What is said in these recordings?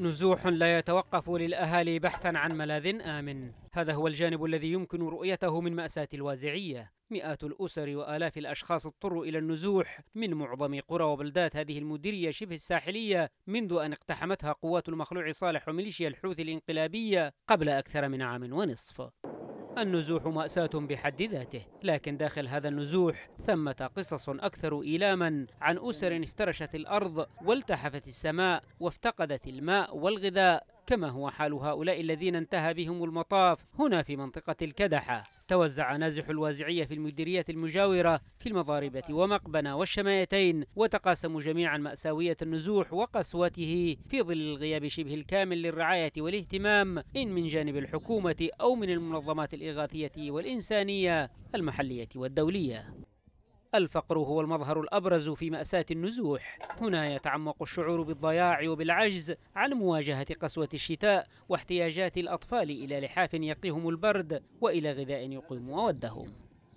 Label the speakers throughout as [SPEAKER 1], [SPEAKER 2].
[SPEAKER 1] نزوح لا يتوقف للأهالي بحثا عن ملاذ آمن هذا هو الجانب الذي يمكن رؤيته من مأساة الوازعية مئات الأسر وآلاف الأشخاص اضطروا إلى النزوح من معظم قرى وبلدات هذه المديرية شبه الساحلية منذ أن اقتحمتها قوات المخلوع صالح وميليشيا الحوثي الانقلابية قبل أكثر من عام ونصف النزوح مأساة بحد ذاته لكن داخل هذا النزوح ثمة قصص أكثر إيلاما عن أسر افترشت الأرض والتحفت السماء وافتقدت الماء والغذاء كما هو حال هؤلاء الذين انتهى بهم المطاف هنا في منطقة الكدحة توزع نازح الوازعية في المديرية المجاورة في المضاربة ومقبنة والشمايتين وتقاسموا جميعا مأساوية النزوح وقسوته في ظل الغياب شبه الكامل للرعاية والاهتمام إن من جانب الحكومة أو من المنظمات الإغاثية والإنسانية المحلية والدولية الفقر هو المظهر الأبرز في مأساة النزوح هنا يتعمق الشعور بالضياع وبالعجز عن مواجهة قسوة الشتاء واحتياجات الأطفال إلى لحاف يقيهم البرد وإلى غذاء يقيم مودهم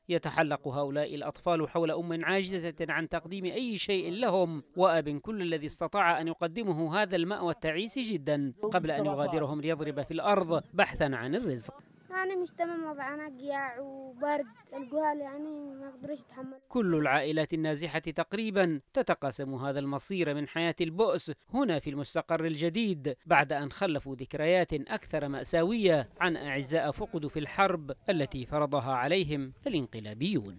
[SPEAKER 1] يتحلق هؤلاء الأطفال حول أم عاجزة عن تقديم أي شيء لهم وأب كل الذي استطاع أن يقدمه هذا المأوى التعيس جدا قبل أن يغادرهم ليضرب في الأرض بحثا عن الرزق
[SPEAKER 2] أنا مش تمام وضعنا جياع وبرد الجهال يعني ما أقدرش أتحمل
[SPEAKER 1] كل العائلات النازحة تقريبا تتقاسم هذا المصير من حياة البؤس هنا في المستقر الجديد بعد أن خلفوا ذكريات أكثر مأساوية عن أعزاء فقدوا في الحرب التي فرضها عليهم الانقلابيون